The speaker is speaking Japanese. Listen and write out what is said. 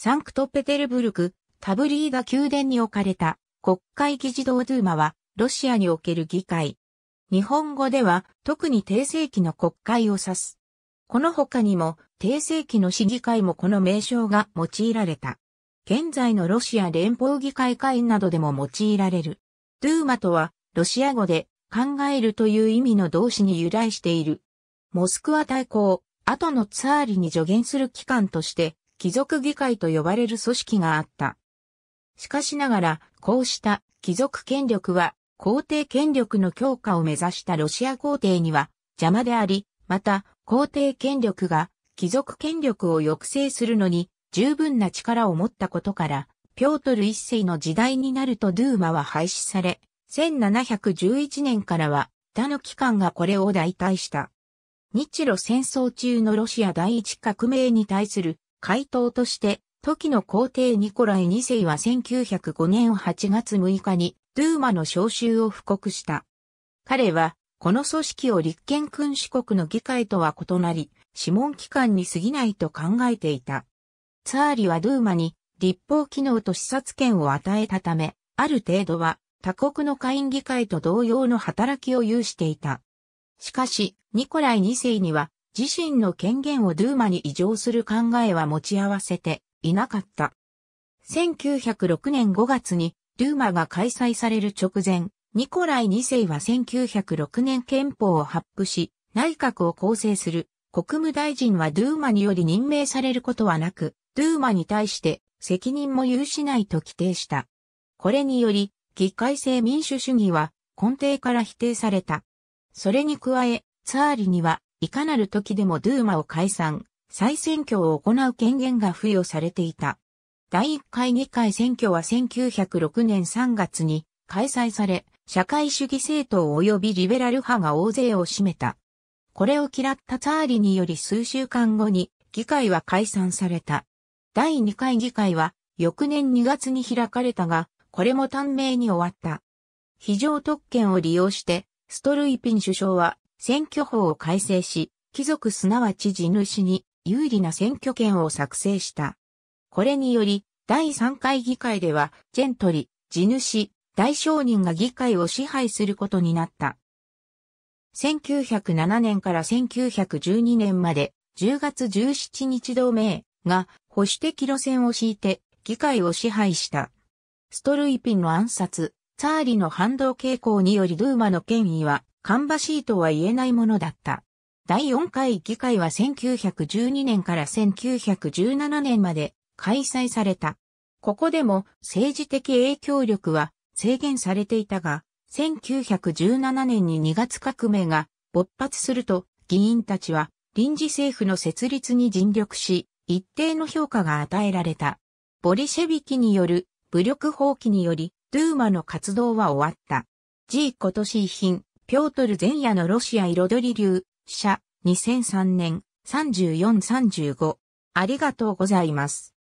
サンクトペテルブルク、タブリーダ宮殿に置かれた国会議事堂ドゥーマは、ロシアにおける議会。日本語では、特に定世紀の国会を指す。この他にも、定世紀の市議会もこの名称が用いられた。現在のロシア連邦議会会員などでも用いられる。ドゥーマとは、ロシア語で、考えるという意味の動詞に由来している。モスクワ大公、後のツァーリに助言する機関として、貴族議会と呼ばれる組織があった。しかしながら、こうした貴族権力は皇帝権力の強化を目指したロシア皇帝には邪魔であり、また皇帝権力が貴族権力を抑制するのに十分な力を持ったことから、ピョートル一世の時代になるとドゥーマは廃止され、1711年からは他の機関がこれを代替した。日露戦争中のロシア第一革命に対する回答として、時の皇帝ニコライ2世は1905年8月6日に、ドゥーマの召集を布告した。彼は、この組織を立憲君主国の議会とは異なり、諮問機関に過ぎないと考えていた。ツァーリはドゥーマに立法機能と視察権を与えたため、ある程度は他国の下院議会と同様の働きを有していた。しかし、ニコライ2世には自身の権限をドゥーマに移譲する考えは持ち合わせていなかった。1906年5月にドゥーマが開催される直前、ニコライ2世は1906年憲法を発布し、内閣を構成する国務大臣はドゥーマにより任命されることはなく、ドゥーマに対して責任も有しないと規定した。これにより、議会制民主主義は根底から否定された。それに加え、ツァーリにはいかなる時でもドゥーマを解散、再選挙を行う権限が付与されていた。第1回議会選挙は1906年3月に開催され、社会主義政党及びリベラル派が大勢を占めた。これを嫌ったツァーリにより数週間後に議会は解散された。第2回議会は翌年2月に開かれたが、これも短命に終わった。非常特権を利用して、ストルイピン首相は選挙法を改正し、貴族すなわち地主に有利な選挙権を作成した。これにより、第3回議会では、ジェントリ、地主、大商人が議会を支配することになった。1907年から1912年まで、10月17日同盟が保守的路線を敷いて議会を支配した。ストルイピンの暗殺、ツァーリの反動傾向によりドゥーマの権威はバしいとは言えないものだった。第4回議会は1912年から1917年まで開催された。ここでも政治的影響力は制限されていたが、1917年に2月革命が勃発すると議員たちは臨時政府の設立に尽力し、一定の評価が与えられた。ボリシェビキによる武力放棄により、ドゥーマの活動は終わった。G 今年遺品、ピョートル前夜のロシア彩り流、社、2003年、3435。ありがとうございます。